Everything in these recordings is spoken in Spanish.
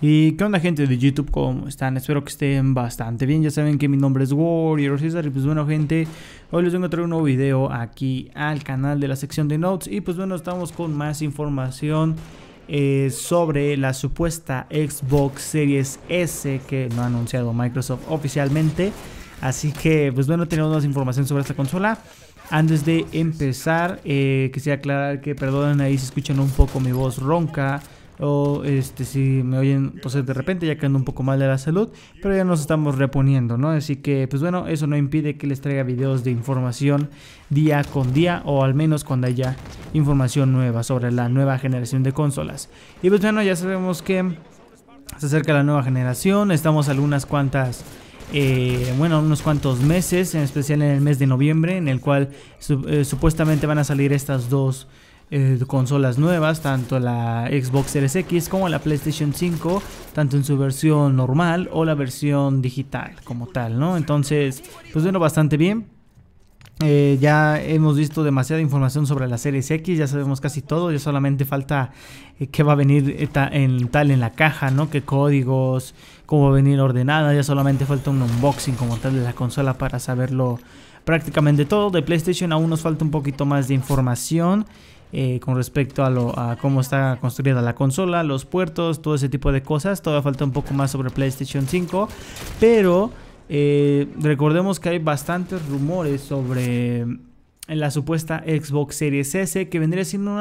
¿Y qué onda gente de YouTube? ¿Cómo están? Espero que estén bastante bien, ya saben que mi nombre es Warrior César y pues bueno gente, hoy les vengo a traer un nuevo video aquí al canal de la sección de Notes y pues bueno estamos con más información eh, sobre la supuesta Xbox Series S que no ha anunciado Microsoft oficialmente, así que pues bueno tenemos más información sobre esta consola. Antes de empezar, eh, quisiera aclarar que perdonen ahí si escuchan un poco mi voz ronca o este si me oyen entonces pues, de repente ya que un poco mal de la salud, pero ya nos estamos reponiendo, ¿no? Así que pues bueno, eso no impide que les traiga videos de información día con día o al menos cuando haya información nueva sobre la nueva generación de consolas. Y pues bueno, ya sabemos que se acerca la nueva generación, estamos algunas cuantas eh, bueno, unos cuantos meses, en especial en el mes de noviembre, en el cual eh, supuestamente van a salir estas dos eh, consolas nuevas, tanto la Xbox Series X como la PlayStation 5, tanto en su versión normal o la versión digital como tal, ¿no? Entonces, pues bueno, bastante bien. Eh, ya hemos visto demasiada información sobre la Series X, ya sabemos casi todo, ya solamente falta Que eh, qué va a venir en, tal en la caja, ¿no? Qué códigos, cómo va a venir ordenada, ya solamente falta un unboxing como tal de la consola para saberlo prácticamente todo. De PlayStation aún nos falta un poquito más de información. Eh, con respecto a, cómo está construida la consola, los puertos, todo ese tipo de cosas. Todavía falta un poco más sobre PlayStation 5, pero eh, recordemos que hay bastantes rumores sobre eh, la supuesta Xbox Series S, que vendría siendo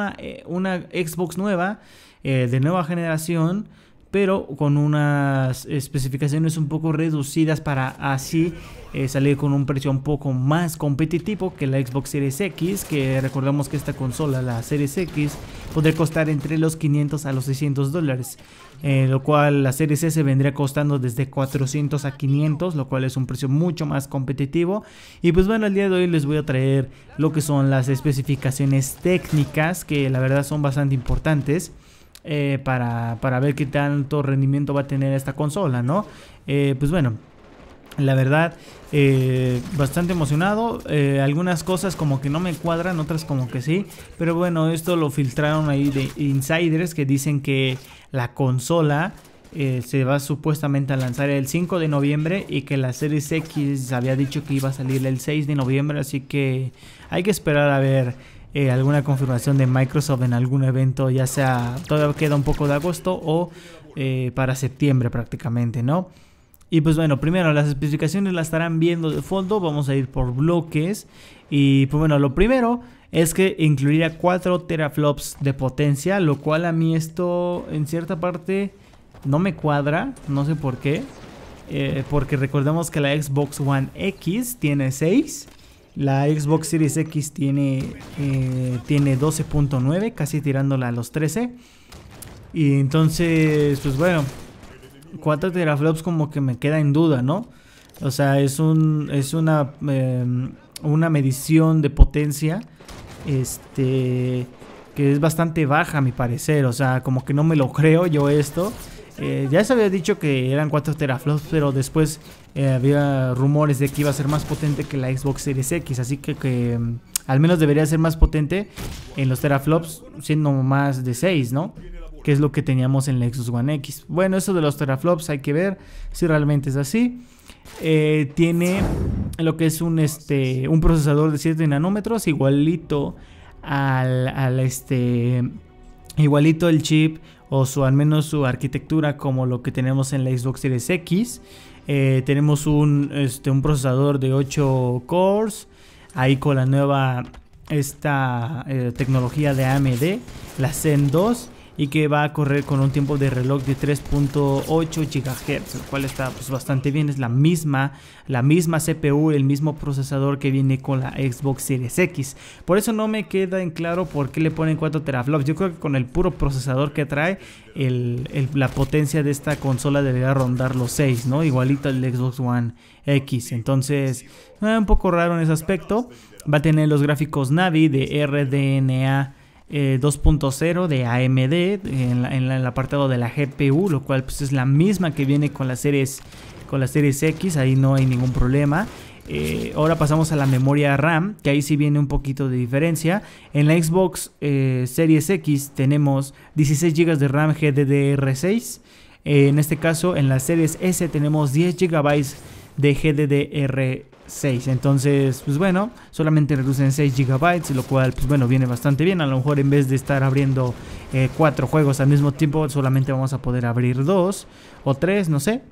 una, Xbox nueva, de nueva generación pero con unas especificaciones un poco reducidas para así eh, salir con un precio un poco más competitivo que la Xbox Series X, que recordamos que esta consola, la Series X, podría costar entre los 500 a los 600 dólares, eh, lo cual la Series S vendría costando desde 400 a 500, lo cual es un precio mucho más competitivo. Y pues bueno, el día de hoy les voy a traer lo que son las especificaciones técnicas, que la verdad son bastante importantes. Eh, para, ver qué tanto rendimiento va a tener esta consola, ¿no? Eh, pues bueno, la verdad, eh, bastante emocionado. algunas cosas como que no me cuadran, otras como que sí. Pero bueno, esto lo filtraron ahí de insiders que dicen que la consola se va supuestamente a lanzar el 5 de noviembre y que la Series X había dicho que iba a salir el 6 de noviembre. Así que hay que esperar a ver eh, alguna confirmación de Microsoft en algún evento, ya sea todavía queda un poco de agosto o eh, para septiembre prácticamente, ¿no? Y pues bueno, primero las especificaciones las estarán viendo de fondo, vamos a ir por bloques. Y pues bueno, lo primero es que incluiría 4 teraflops de potencia, lo cual a mí esto en cierta parte no me cuadra, no sé por qué. Eh, porque recordemos que la Xbox One X tiene 6 la Xbox Series X tiene, eh, tiene 12.9, casi tirándola a los 13. Y entonces, pues bueno, 4 teraflops como que me queda en duda, ¿no? O sea, es, un, es una, em, una medición de potencia este, que es bastante baja a mi parecer. O sea, como que no me lo creo yo esto. Eh, ya se había dicho que eran 4 teraflops, pero después eh, había rumores de que iba a ser más potente que la Xbox Series X, así que, que mm, al menos debería ser más potente en los teraflops, siendo más de 6, ¿no? Que es lo que teníamos en la Xbox One X. Bueno, eso de los teraflops hay que ver si realmente es así. Eh, tiene lo que es un, este, un procesador de 7 nanómetros, igualito al, al este igualito el chip o su al menos su arquitectura como lo que tenemos en la Xbox Series X. Eh, tenemos este, un, procesador de 8 cores, ahí con la nueva esta eh, tecnología de AMD, la Zen 2 y que va a correr con un tiempo de reloj de 3.8 GHz, el cual está pues, bastante bien, es la misma, la misma CPU, el mismo procesador que viene con la Xbox Series X. Por eso no me queda en claro por qué le ponen 4 teraflops. Yo creo que con el puro procesador que trae, la potencia de esta consola debería rondar los 6, ¿no? Igualito al Xbox One X. Entonces, eh, un poco raro en ese aspecto. Va a tener los gráficos Navi de RDNA 2.0 eh, de AMD en, el apartado de la GPU, lo cual pues, es la misma que viene con las series con X, ahí no hay ningún problema. Eh, ahora pasamos a la memoria RAM, que ahí sí viene un poquito de diferencia. En la Xbox eh, Series X tenemos 16 GB de RAM GDDR6. en este caso, en las series S tenemos 10 GB de GDDR6. 6 entonces pues bueno solamente reducen 6 GB, lo cual pues bueno viene bastante bien a lo mejor en vez de estar abriendo 4 eh, juegos al mismo tiempo solamente vamos a poder abrir 2 o 3 no sé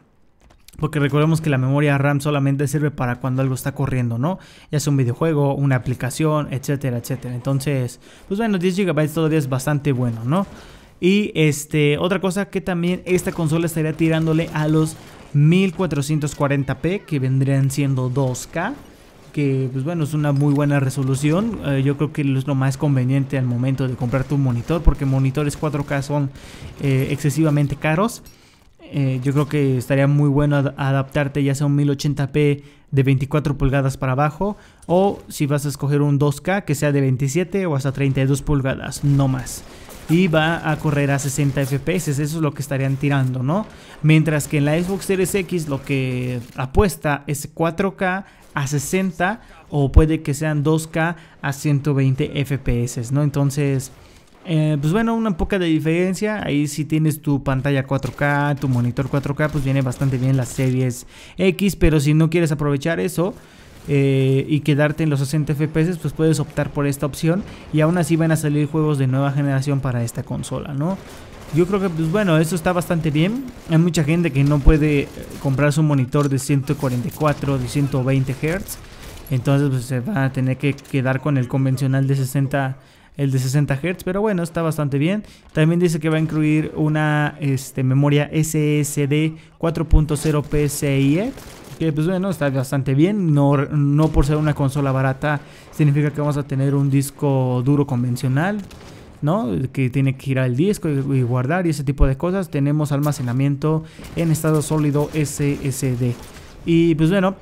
porque recordemos que la memoria RAM solamente sirve para cuando algo está corriendo, ¿no? Ya sea un videojuego, una aplicación, etcétera, etcétera. Entonces, pues bueno, 10 GB todavía es bastante bueno, ¿no? Y este, otra cosa que también esta consola estaría tirándole a los 1440p, que vendrían siendo 2K, que pues bueno, es una muy buena resolución. Eh, yo creo que es lo más conveniente al momento de comprar tu monitor, porque monitores 4K son eh, excesivamente caros. Eh, yo creo que estaría muy bueno adaptarte ya sea un 1080p de 24 pulgadas para abajo o si vas a escoger un 2K que sea de 27 o hasta 32 pulgadas, no más y va a correr a 60 FPS, eso es lo que estarían tirando, ¿no? Mientras que en la Xbox Series X lo que apuesta es 4K a 60 o puede que sean 2K a 120 FPS, ¿no? Entonces... Eh, pues bueno, una poca de diferencia. Ahí si tienes tu pantalla 4K, tu monitor 4K, pues viene bastante bien las series X. Pero si no quieres aprovechar eso, eh, y quedarte en los 60 FPS, pues puedes optar por esta opción y aún así van a salir juegos de nueva generación para esta consola, ¿no? Yo creo que, pues bueno, eso está bastante bien. Hay mucha gente que no puede eh, comprar su monitor de 144, de 120 Hz. Entonces, pues se va a tener que quedar con el convencional de 60 el de 60 Hz, pero bueno, está bastante bien. También dice que va a incluir una este, memoria SSD 4.0 PCIe que pues bueno, está bastante bien. No, no por ser una consola barata significa que vamos a tener un disco duro convencional. ¿no? Que tiene que girar el disco y, guardar y ese tipo de cosas. Tenemos almacenamiento en estado sólido SSD. Y pues bueno,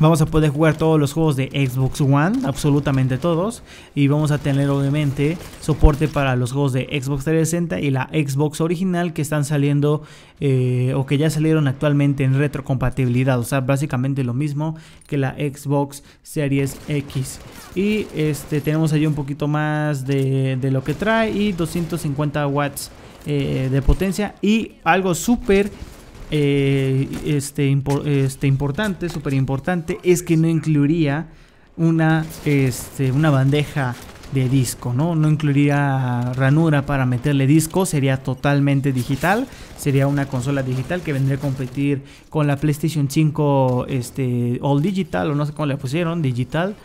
Vamos a poder jugar todos los juegos de Xbox One, absolutamente todos. Y vamos a tener obviamente soporte para los juegos de Xbox 360 y la Xbox original que están saliendo eh, o que ya salieron actualmente en retrocompatibilidad. O sea, básicamente lo mismo que la Xbox Series X. Y este tenemos allí un poquito más de, lo que trae y 250 watts eh, de potencia. Y algo súper eh, este, este, importante, súper importante, es que no incluiría una, este, una bandeja de disco, ¿no? No incluiría ranura para meterle disco, sería totalmente digital, sería una consola digital que vendría a competir con la PlayStation 5 este, All Digital, o no sé cómo le pusieron, digital.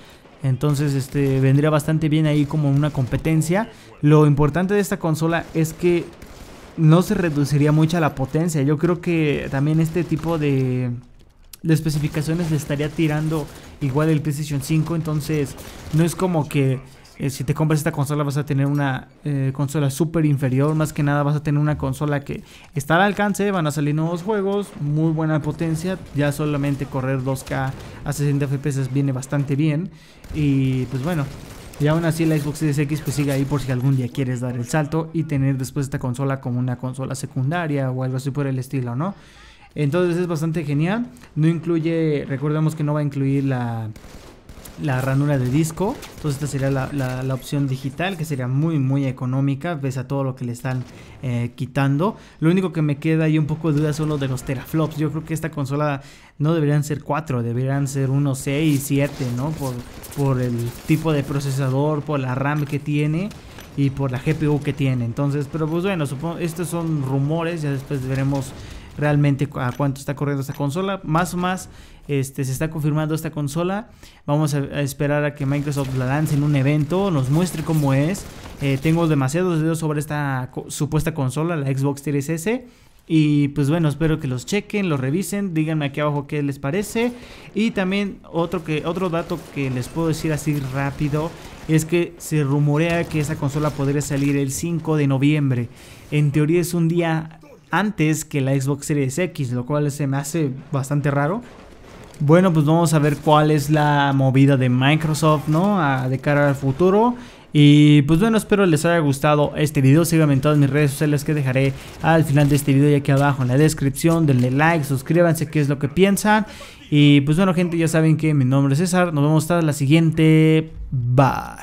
Entonces este, vendría bastante bien ahí como una competencia. Lo importante de esta consola es que no se reduciría mucho a la potencia. Yo creo que también este tipo de, especificaciones le estaría tirando igual el PlayStation 5. Entonces, no es como que eh, si te compras esta consola vas a tener una eh, consola súper inferior. Más que nada vas a tener una consola que está al alcance, van a salir nuevos juegos, muy buena potencia. Ya solamente correr 2K a 60 FPS viene bastante bien. Y pues bueno, y aún así la Xbox Series X pues sigue ahí por si algún día quieres dar el salto y tener después esta consola como una consola secundaria o algo así por el estilo, ¿no? Entonces es bastante genial. No incluye, recordemos que no va a incluir la, la ranura de disco. Entonces esta sería la, opción digital que sería muy muy económica, ves a todo lo que le están eh, quitando. Lo único que me queda y un poco de duda son los de los teraflops. Yo creo que esta consola no deberían ser 4, deberían ser 1, 6, 7, ¿no? Por, por el tipo de procesador, por la RAM que tiene y por la GPU que tiene. Entonces, pero pues bueno, supongo, estos son rumores, ya después veremos realmente a cuánto está corriendo esta consola. Más o más este, se está confirmando esta consola. Vamos a, esperar a que Microsoft la lance en un evento, nos muestre cómo es. Eh, tengo demasiados videos sobre esta supuesta consola, la Xbox Series S. Y pues bueno, espero que los chequen, los revisen, díganme aquí abajo qué les parece. Y también otro, que, otro dato que les puedo decir así rápido es que se rumorea que esa consola podría salir el 5 de noviembre. En teoría es un día antes que la Xbox Series X, lo cual se me hace bastante raro. Bueno, pues vamos a ver cuál es la movida de Microsoft, ¿no? de cara al futuro. Y pues bueno, espero les haya gustado este video. Síganme en todas mis redes sociales que dejaré al final de este video y aquí abajo en la descripción. Denle like, suscríbanse, qué es lo que piensan. Y pues bueno, gente, ya saben que mi nombre es César. Nos vemos hasta la siguiente. Bye.